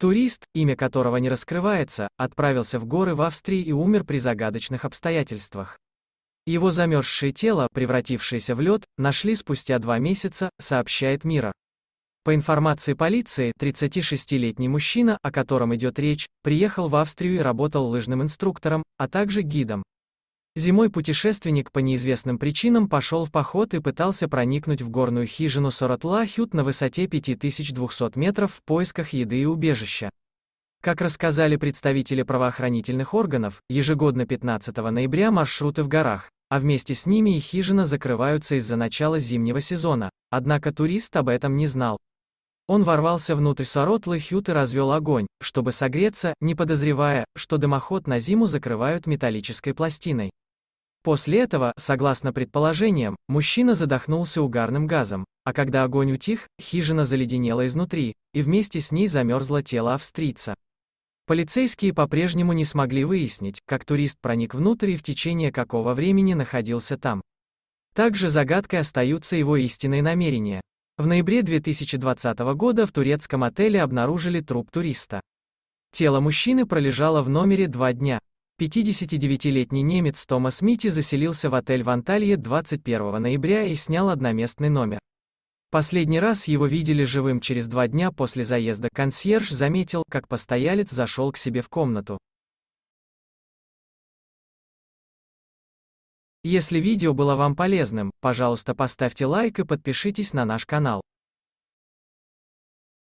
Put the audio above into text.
Турист, имя которого не раскрывается, отправился в горы в Австрии и умер при загадочных обстоятельствах. Его замерзшее тело, превратившееся в лед, нашли спустя два месяца, сообщает Мира. По информации полиции, 36-летний мужчина, о котором идет речь, приехал в Австрию и работал лыжным инструктором, а также гидом. Зимой путешественник по неизвестным причинам пошел в поход и пытался проникнуть в горную хижину Соротлахют на высоте 5200 метров в поисках еды и убежища. Как рассказали представители правоохранительных органов, ежегодно 15 ноября маршруты в горах, а вместе с ними и хижина закрываются из-за начала зимнего сезона, однако турист об этом не знал. Он ворвался внутрь Соротлы Хют и развел огонь, чтобы согреться, не подозревая, что дымоход на зиму закрывают металлической пластиной. После этого, согласно предположениям, мужчина задохнулся угарным газом, а когда огонь утих, хижина заледенела изнутри, и вместе с ней замерзло тело австрийца. Полицейские по-прежнему не смогли выяснить, как турист проник внутрь и в течение какого времени находился там. Также загадкой остаются его истинные намерения. В ноябре 2020 года в турецком отеле обнаружили труп туриста. Тело мужчины пролежало в номере два дня. 59-летний немец Томас Мити заселился в отель в Анталье 21 ноября и снял одноместный номер. Последний раз его видели живым через два дня после заезда консьерж заметил, как постоялец зашел к себе в комнату. Если видео было вам полезным, пожалуйста поставьте лайк и подпишитесь на наш канал.